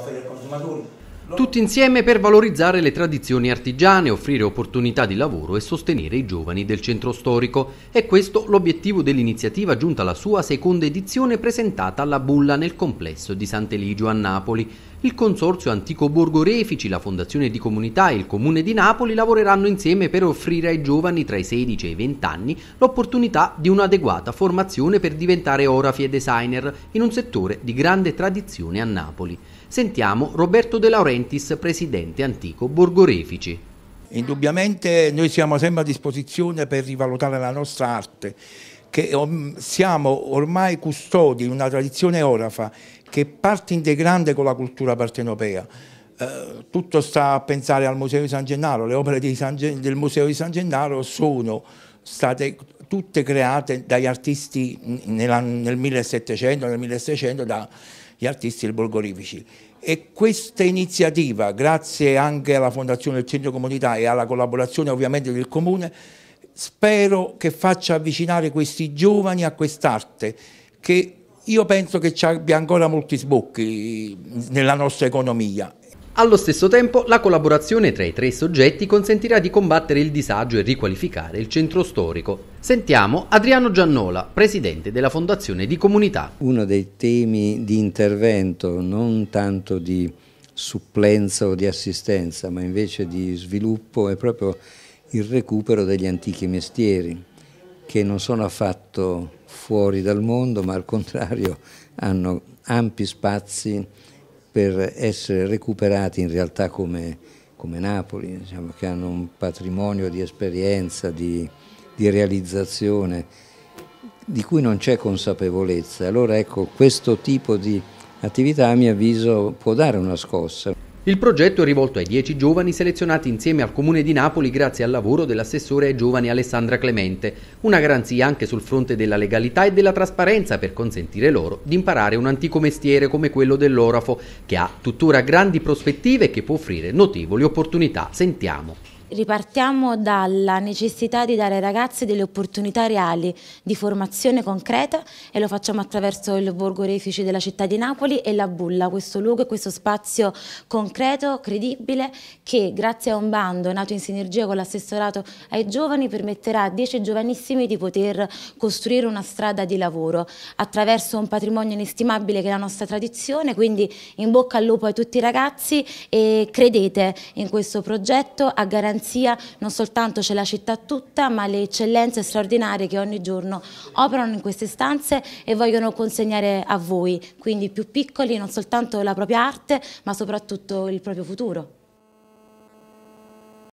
offrire ai consumatori. Tutti insieme per valorizzare le tradizioni artigiane, offrire opportunità di lavoro e sostenere i giovani del centro storico. È questo l'obiettivo dell'iniziativa giunta alla sua seconda edizione presentata alla Bulla nel complesso di Sant'Eligio a Napoli. Il Consorzio Antico Borgo Refici, la Fondazione di Comunità e il Comune di Napoli lavoreranno insieme per offrire ai giovani tra i 16 e i 20 anni l'opportunità di un'adeguata formazione per diventare orafi e designer in un settore di grande tradizione a Napoli. Sentiamo Roberto De Laurentiis, presidente Antico Borgo Refici. Indubbiamente noi siamo sempre a disposizione per rivalutare la nostra arte che siamo ormai custodi di una tradizione orafa che parte integrante con la cultura partenopea. Eh, tutto sta a pensare al Museo di San Gennaro, le opere San Gen del Museo di San Gennaro sono state tutte create dagli artisti nella, nel 1700, nel 1600, dagli artisti del Borgorifici. E questa iniziativa, grazie anche alla Fondazione del Centro Comunità e alla collaborazione ovviamente del Comune, spero che faccia avvicinare questi giovani a quest'arte che io penso che abbia ancora molti sbocchi nella nostra economia allo stesso tempo, la collaborazione tra i tre soggetti consentirà di combattere il disagio e riqualificare il centro storico. Sentiamo Adriano Giannola, presidente della Fondazione di Comunità. Uno dei temi di intervento, non tanto di supplenza o di assistenza, ma invece di sviluppo, è proprio il recupero degli antichi mestieri che non sono affatto fuori dal mondo, ma al contrario hanno ampi spazi per essere recuperati in realtà come, come Napoli, diciamo, che hanno un patrimonio di esperienza, di, di realizzazione, di cui non c'è consapevolezza. Allora ecco, questo tipo di attività a mio avviso può dare una scossa. Il progetto è rivolto ai 10 giovani selezionati insieme al Comune di Napoli grazie al lavoro dell'assessore ai giovani Alessandra Clemente, una garanzia anche sul fronte della legalità e della trasparenza per consentire loro di imparare un antico mestiere come quello dell'orafo, che ha tuttora grandi prospettive e che può offrire notevoli opportunità. Sentiamo. Ripartiamo dalla necessità di dare ai ragazzi delle opportunità reali di formazione concreta e lo facciamo attraverso il Borgo Refici della città di Napoli e la Bulla, questo luogo e questo spazio concreto, credibile, che grazie a un bando nato in sinergia con l'assessorato ai giovani permetterà a dieci giovanissimi di poter costruire una strada di lavoro attraverso un patrimonio inestimabile che è la nostra tradizione, quindi in bocca al lupo a tutti i ragazzi e credete in questo progetto a garantire l'agenzia non soltanto c'è la città tutta ma le eccellenze straordinarie che ogni giorno operano in queste stanze e vogliono consegnare a voi, quindi più piccoli non soltanto la propria arte ma soprattutto il proprio futuro.